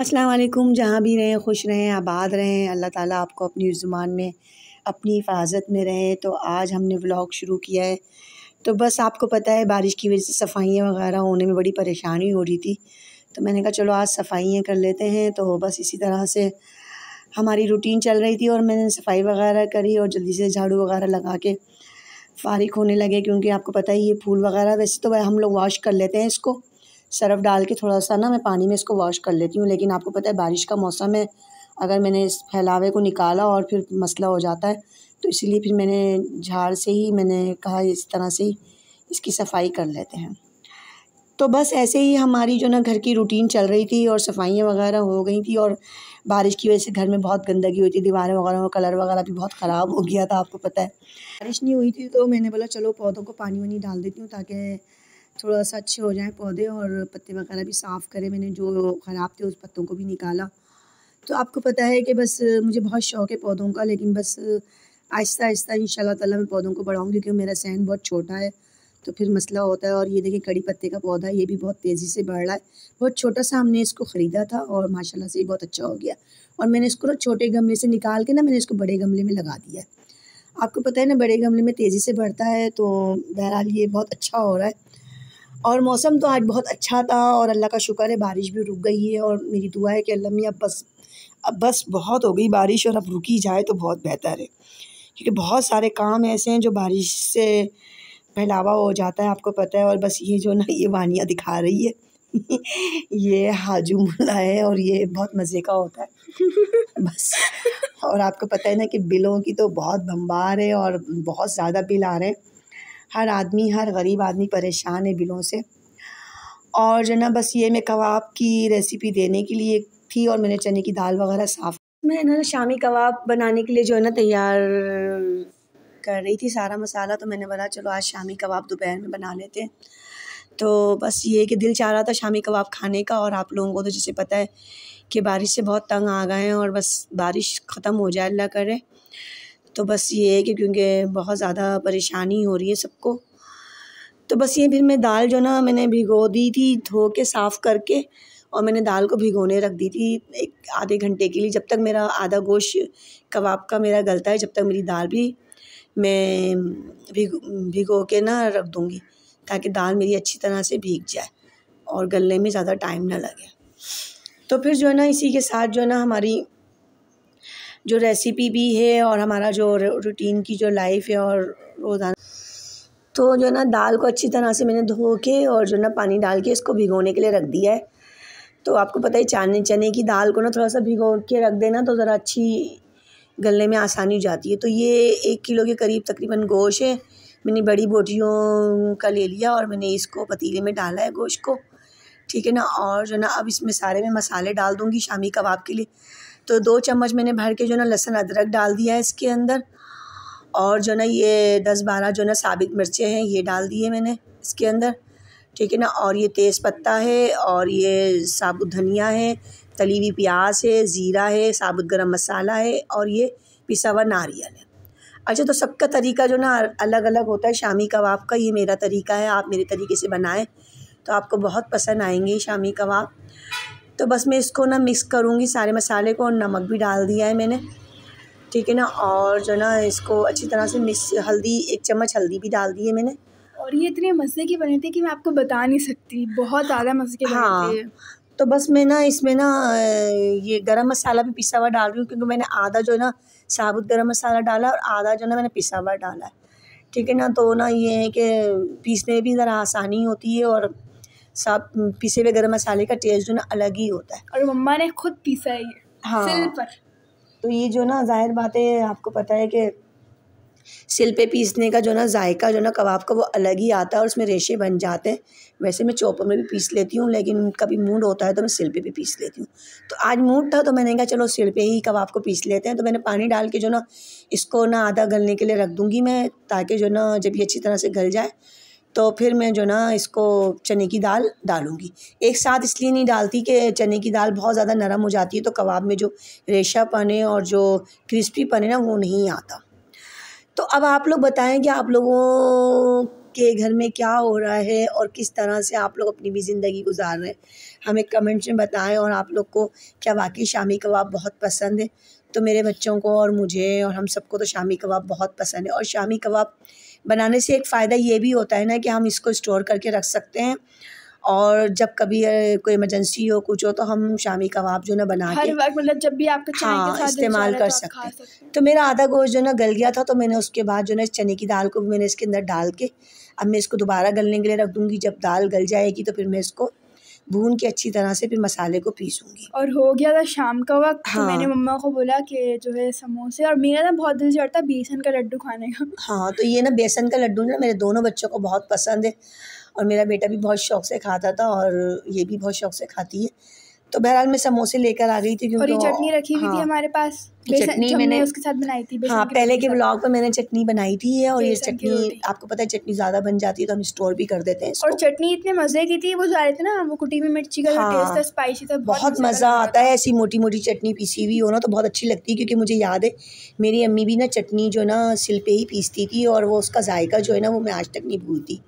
अस्सलाम वालेकुम जहाँ भी रहें खुश रहें आबाद रहें अल्लाह ताला आपको अपनी ज़ुबान में अपनी हिफाजत में रहें तो आज हमने व्लॉग शुरू किया है तो बस आपको पता है बारिश की वजह से सफाइयाँ वगैरह होने में बड़ी परेशानी हो रही थी तो मैंने कहा चलो आज सफाइयाँ कर लेते हैं तो बस इसी तरह से हमारी रूटीन चल रही थी और मैंने सफाई वगैरह करी और जल्दी से झाड़ू वगैरह लगा के फारिक होने लगे क्योंकि आपको पता ही ये फूल वगैरह वैसे तो हम लोग वॉश कर लेते हैं इसको सरफ डाल के थोड़ा सा ना मैं पानी में इसको वॉश कर लेती हूँ लेकिन आपको पता है बारिश का मौसम है अगर मैंने इस फैलावे को निकाला और फिर मसला हो जाता है तो इसीलिए फिर मैंने झाड़ से ही मैंने कहा इस तरह से ही इसकी सफाई कर लेते हैं तो बस ऐसे ही हमारी जो ना घर की रूटीन चल रही थी और सफाइयाँ वगैरह हो गई थी और बारिश की वजह से घर में बहुत गंदगी हुई थी दीवारें वगैरह और कलर वगैरह भी बहुत ख़राब हो गया था आपको पता है बारिश नहीं हुई थी तो मैंने बोला चलो पौधों को पानी वानी डाल देती हूँ ताकि थोड़ा सा अच्छे हो जाए पौधे और पत्ते वगैरह भी साफ़ करें मैंने जो ख़राब थे उस पत्तों को भी निकाला तो आपको पता है कि बस मुझे बहुत शौक़ है पौधों का लेकिन बस आहिस्ता आहिस्ता इन शाला तला मैं पौधों को बढ़ाऊँगी क्योंकि मेरा सहन बहुत छोटा है तो फिर मसला होता है और ये देखिए कड़ी पत्ते का पौधा ये भी बहुत तेज़ी से बढ़ रहा है बहुत छोटा सा हमने इसको ख़रीदा था और माशाला से ये बहुत अच्छा हो गया और मैंने इसको ना छोटे गमले से निकाल के ना मैंने इसको बड़े गमले में लगा दिया आपको पता है ना बड़े गमले में तेज़ी से बढ़ता है तो बहरहाल ये बहुत अच्छा हो रहा है और मौसम तो आज बहुत अच्छा था और अल्लाह का शुक्र है बारिश भी रुक गई है और मेरी दुआ है कि अल्लाह मियाँ बस अब बस बहुत हो गई बारिश और अब रुकी जाए तो बहुत बेहतर है क्योंकि बहुत सारे काम ऐसे हैं जो बारिश से फैलावा हो जाता है आपको पता है और बस ये जो ना ये वानियाँ दिखा रही है ये हाजू मुला है और ये बहुत मज़े का होता है बस और आपको पता है ना कि बिलों की तो बहुत बम्बार है और बहुत ज़्यादा बिल आ रहे हैं हर आदमी हर गरीब आदमी परेशान है बिलों से और जो ना बस ये मैं कबाब की रेसिपी देने के लिए थी और मैंने चने की दाल वगैरह साफ़ मैं ना शामी कबाब बनाने के लिए जो है ना तैयार कर रही थी सारा मसाला तो मैंने बोला चलो आज शामी कबाब दोपहर में बना लेते हैं तो बस ये कि दिल चाह रहा था शामी कबाब खाने का और आप लोगों को तो जैसे पता है कि बारिश से बहुत तंग आ गए हैं और बस बारिश ख़त्म हो जाए अल्लाह करे तो बस ये है कि क्योंकि बहुत ज़्यादा परेशानी हो रही है सबको तो बस ये फिर मैं दाल जो ना मैंने भिगो दी थी धो के साफ़ करके और मैंने दाल को भिगोने रख दी थी एक आधे घंटे के लिए जब तक मेरा आधा गोश कबाब का मेरा गलता है जब तक मेरी दाल भी मैं भिगो भिगो के ना रख दूँगी ताकि दाल मेरी अच्छी तरह से भीग जाए और गलने में ज़्यादा टाइम ना लगे तो फिर जो है ना इसी के साथ जो है ना हमारी जो रेसिपी भी है और हमारा जो रूटीन की जो लाइफ है और रोज़ाना तो जो है ना दाल को अच्छी तरह से मैंने धो के और जो ना पानी डाल के इसको भिगोने के लिए रख दिया है तो आपको पता ही चने चने की दाल को ना थोड़ा सा भिगो के रख देना तो ज़रा अच्छी गलने में आसानी हो जाती है तो ये एक किलो के करीब तकरीबन गोश है मैंने बड़ी बोटियों का ले लिया और मैंने इसको पतीले में डाला है गोश्त को ठीक है ना और जो ना अब इसमें सारे में मसाले डाल दूँगी शामी कबाब के लिए तो दो चम्मच मैंने भर के जो ना लहसुन अदरक डाल दिया है इसके अंदर और जो ना ये दस बारह जो ना साबित मिर्चें हैं ये डाल दिए मैंने इसके अंदर ठीक है ना और ये तेज़ पत्ता है और ये साबुत धनिया है तली हुई प्याज है ज़ीरा है साबुत गरम मसाला है और ये पिसा हुआ नारियल है अच्छा तो सबका तरीका जो ना अलग अलग होता है शामी कबाब का ये मेरा तरीका है आप मेरे तरीके से बनाएं तो आपको बहुत पसंद आएंगे शामी कबाब तो बस मैं इसको ना मिक्स करूँगी सारे मसाले को और नमक भी डाल दिया है मैंने ठीक है ना और जो ना इसको अच्छी तरह से मिक्स हल्दी एक चम्मच हल्दी भी डाल दी है मैंने और ये इतने मज़े के बने थे कि मैं आपको बता नहीं सकती बहुत ज़्यादा मज़े के हाँ बने थे। तो बस मैं ना इसमें ना ये गरम मसाला भी पिसा हुआ डाल रही हूँ क्योंकि मैंने आधा जो है ना साबुत गरम मसाला डाला और आधा जो है ना मैंने पिसा हुआ डाला है ठीक है ना तो ना ये है कि पीसने में भी ज़रा आसानी होती है और साफ पीसे हुए गर्म मसाले का टेस्ट जो ना अलग ही होता है और मम्मा ने खुद पीसा है ये हाँ पर तो ये जो ना जाहिर बात है आपको पता है कि सिल पे पीसने का जो ना जायका जो ना कबाब का वो अलग ही आता है और उसमें रेशे बन जाते हैं वैसे मैं चौपर में भी पीस लेती हूँ लेकिन कभी मूड होता है तो मैं सिल पे भी पीस लेती हूँ तो आज मूड था तो मैंने कहा चलो सिल पे ही कबाब को पीस लेते हैं तो मैंने पानी डाल के जो ना इसको ना आधा गलने के लिए रख दूँगी मैं ताकि जो ना जब ये अच्छी तरह से गल जाए तो फिर मैं जो ना इसको चने की दाल डालूँगी एक साथ इसलिए नहीं डालती कि चने की दाल बहुत ज़्यादा नरम हो जाती है तो कबाब में जो रेशा पने और जो क्रिस्पी पने ना वो नहीं आता तो अब आप लोग बताएं कि आप लोगों के घर में क्या हो रहा है और किस तरह से आप लोग अपनी भी ज़िंदगी गुजार रहे हैं हमें कमेंट्स में बताएं और आप लोग को क्या वाकई शामी कबाब बहुत पसंद है तो मेरे बच्चों को और मुझे और हम सबको तो शामी कबाब बहुत पसंद है और शामी कबाब बनाने से एक फ़ायदा ये भी होता है ना कि हम इसको स्टोर करके रख सकते हैं और जब कभी कोई इमरजेंसी हो कुछ हो तो हम शामी कबाब जो ना बना के मतलब जब भी आपके चने हाँ, इस्तेमाल कर तो सकते हैं तो मेरा आधा गोश्त जो ना गल गया था तो मैंने उसके बाद जो ना चने की दाल को भी मैंने इसके अंदर डाल के अब मैं इसको दोबारा गलने के लिए रख दूँगी जब दाल गल जाएगी तो फिर मैं इसको भून के अच्छी तरह से फिर मसाले को पीसूंगी और हो गया था शाम का वक्त तो हाँ। तो मैंने मम्मा को बोला कि जो है समोसे और मेरा ना बहुत दिल चढ़ता बेसन का लड्डू खाने का हाँ तो ये ना बेसन का लड्डू ना मेरे दोनों बच्चों को बहुत पसंद है और मेरा बेटा भी बहुत शौक से खाता था और ये भी बहुत शौक से खाती है तो बहरहाल मैं समोसे लेकर आ गई थी क्योंकि चटनी रखी हुई हाँ, थी हमारे पास चटनी मैंने उसके साथ बनाई थी हाँ पहले के ब्लॉग में मैंने चटनी बनाई थी है और ये चटनी आपको पता है चटनी ज़्यादा बन जाती है तो हम स्टोर भी कर देते हैं और चटनी इतने मज़े की थी वो जा रहे थे ना वो कुटी में मिर्ची का टेस्ट स्पाइसी हाँ। था बहुत मज़ा आता है ऐसी मोटी मोटी चटनी पीसी हुई हो ना तो बहुत अच्छी लगती है क्योंकि मुझे याद है मेरी अम्मी भी ना चटनी जो ना सिल पे ही पीसती थी और वो उसका जायका जो है ना वो मैं आज तक नहीं भूलती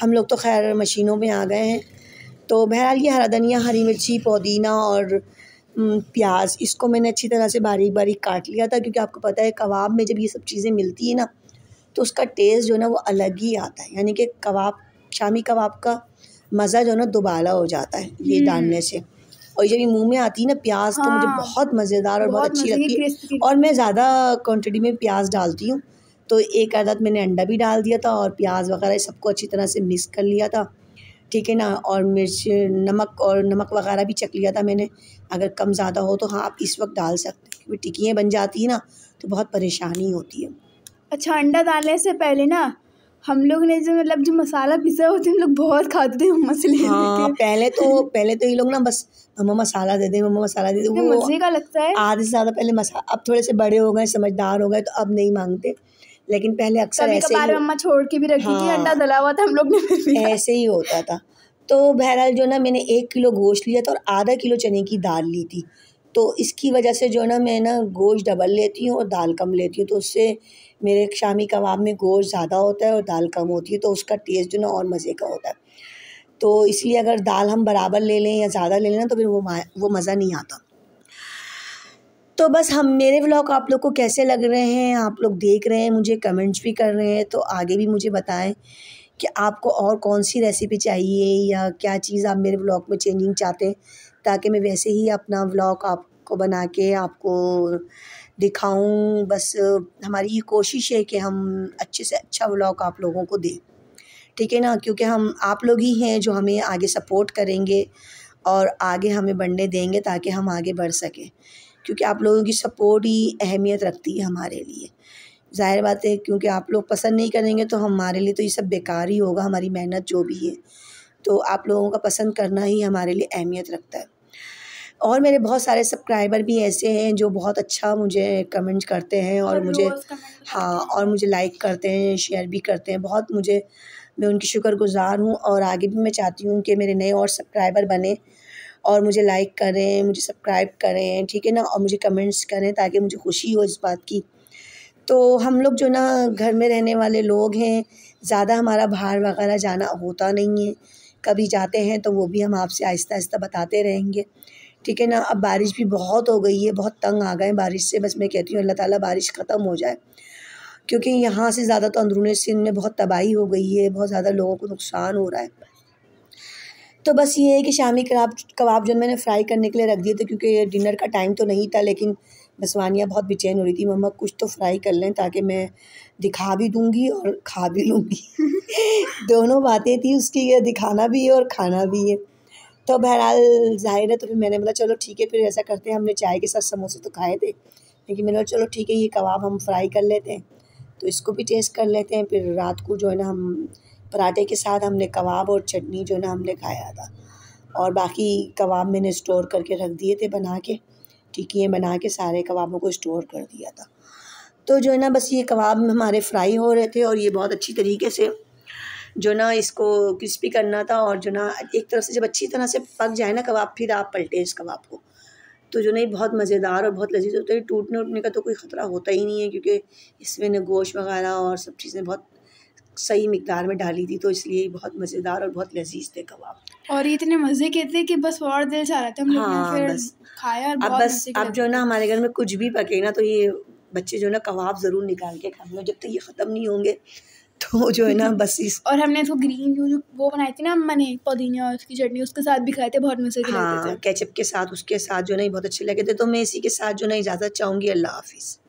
हम लोग तो खैर मशीनों में आ गए हैं तो बहरहाल ये हरा धनिया हरी मिर्ची पुदीना और प्याज इसको मैंने अच्छी तरह से बारीक बारीक काट लिया था क्योंकि आपको पता है कबाब में जब ये सब चीज़ें मिलती हैं ना तो उसका टेस्ट जो है ना वो अलग ही आता है यानी कि कबाब शामी कबाब का मज़ा जो है ना दोबारा हो जाता है ये हम्म। डालने से और जब ये मुंह में आती है ना प्याज हाँ। तो मुझे हाँ। बहुत मज़ेदार और बहुत, बहुत अच्छी लगती है और मैं ज़्यादा क्वान्टिटी में प्याज डालती हूँ तो एक आदत मैंने अंडा भी डाल दिया था और प्याज वगैरह सबको अच्छी तरह से मिक्स कर लिया था ठीक है ना और मिर्च नमक और नमक वगैरह भी चख लिया था मैंने अगर कम ज़्यादा हो तो हाँ आप इस वक्त डाल सकते हैं क्योंकि टिकियाँ बन जाती हैं ना तो बहुत परेशानी होती है अच्छा अंडा डालने से पहले ना हम लोग ने जो मतलब जो मसाला पिसा होते है तो हम लोग बहुत खाते थे मम्मा से ले हाँ, पहले तो पहले तो ये लोग ना बस मम्मा मसाला दे दे मम्मा मसाला दे दे वो मजे का लगता है आधे से ज़्यादा पहले मसाला अब थोड़े से बड़े हो गए समझदार हो गए तो अब नहीं मांगते लेकिन पहले अक्सर तो ऐसे ही मम्मा छोड़ के भी रखी हाँ, थी अंडा दला हुआ था हम लोग ने ऐसे ही होता था तो बहरहाल जो ना मैंने एक किलो गोश्त लिया था और आधा किलो चने की दाल ली थी तो इसकी वजह से जो है ना मैं ना गोश्त डबल लेती हूँ और दाल कम लेती हूँ तो उससे मेरे शामी कबाब में गोश्त ज़्यादा होता है और दाल कम होती है तो उसका टेस्ट जो ना और मज़े का होता है तो इसलिए अगर दाल हम बराबर ले लें या ज़्यादा ले लें ना तो फिर वो वो मज़ा नहीं आता तो बस हम मेरे व्लॉग आप लोग को कैसे लग रहे हैं आप लोग देख रहे हैं मुझे कमेंट्स भी कर रहे हैं तो आगे भी मुझे बताएं कि आपको और कौन सी रेसिपी चाहिए या क्या चीज़ आप मेरे व्लॉग में चेंजिंग चाहते हैं ताकि मैं वैसे ही अपना व्लॉग आपको बना के आपको दिखाऊं बस हमारी ये कोशिश है कि हम अच्छे से अच्छा व्लॉग आप लोगों को दें ठीक है ना क्योंकि हम आप लोग ही हैं जो हमें आगे सपोर्ट करेंगे और आगे हमें बढ़ने देंगे ताकि हम आगे बढ़ सकें क्योंकि आप लोगों की सपोर्ट ही अहमियत रखती है हमारे लिए ज़ाहिर बात है क्योंकि आप लोग पसंद नहीं करेंगे तो हमारे लिए तो ये सब बेकार ही होगा हमारी मेहनत जो भी है तो आप लोगों का पसंद करना ही हमारे लिए अहमियत रखता है और मेरे बहुत सारे सब्सक्राइबर भी ऐसे हैं जो बहुत अच्छा मुझे कमेंट करते हैं और मुझे हाँ और मुझे लाइक करते हैं शेयर भी करते हैं बहुत मुझे मैं उनकी शुक्रगुजार हूँ और आगे भी मैं चाहती हूँ कि मेरे नए और सब्सक्राइबर बने और मुझे लाइक करें मुझे सब्सक्राइब करें ठीक है ना और मुझे कमेंट्स करें ताकि मुझे खुशी हो इस बात की तो हम लोग जो ना घर में रहने वाले लोग हैं ज़्यादा हमारा बाहर वगैरह जाना होता नहीं है कभी जाते हैं तो वो भी हम आपसे आहिस्ता आहिस्ता बताते रहेंगे ठीक है ना अब बारिश भी बहुत हो गई है बहुत तंग आ गए बारिश से बस मैं कहती हूँ अल्लाह ताला बारिश ख़त्म हो जाए क्योंकि यहाँ से ज़्यादा तो अंदरून सिंध में बहुत तबाही हो गई है बहुत ज़्यादा लोगों को नुकसान हो रहा है तो बस ये है कि शामी कबाब कबाब जो मैंने फ्राई करने के लिए रख दिए थे क्योंकि ये डिनर का टाइम तो नहीं था लेकिन बसवानिया बहुत बेचैन हो रही थी मम्मा कुछ तो फ्राई कर लें ताकि मैं दिखा भी दूंगी और खा भी लूँगी दोनों बातें थी उसकी ये दिखाना भी है और खाना भी है तो बहरहाल जाहिर है तो फिर मैंने बोला चलो ठीक है फिर ऐसा करते हैं हमने चाय के साथ समोसे तो खाए थे लेकिन मैंने बोला चलो ठीक है ये कबाब हम फ्राई कर लेते हैं तो इसको भी टेस्ट कर लेते हैं फिर रात को जो है ना हम पराठे के साथ हमने कबाब और चटनी जो है ना हमने खाया था और बाकी कबाब मैंने स्टोर करके रख दिए थे बना के टिक्कियाँ बना के सारे कबाबों को स्टोर कर दिया था तो जो है ना बस ये कबाब हमारे फ्राई हो रहे थे और ये बहुत अच्छी तरीके से जो ना इसको क्रिस्पी करना था और जो ना एक तरफ से जब अच्छी तरह से पक जाए ना कबाब फिर आप पलटे इस कबाब को तो जो नहीं बहुत मज़ेदार और बहुत लजीज होता है टूटने उठने का तो कोई ख़तरा होता ही नहीं है क्योंकि इसमें ना गोश्त वगैरह और सब चीज़ें बहुत सही मकदार में डाली थी तो इसलिए बहुत मज़ेदार और बहुत लजीज थे कबाब और इतने मज़े के थे कि बस और दिल चाह रहा था हम हाँ, बस खाया और अब बस अब जो ना हमारे घर में कुछ भी पके ना तो ये बच्चे जो ना कबाब ज़रूर निकाल के खाएंगे जब तक ये ख़त्म नहीं होंगे तो जो है ना बस इस और हमने इसको ग्रीन जो वो बनाई थी ना मैंने पुदीना और उसकी चटनी उसके साथ भी खाए थे बहुत मजे हाँ, थे के साथ उसके साथ जो नहीं बहुत अच्छे लगे थे तो मैं इसी के साथ जो नहीं ज़्यादा चाहूंगी अल्लाह हाफिज़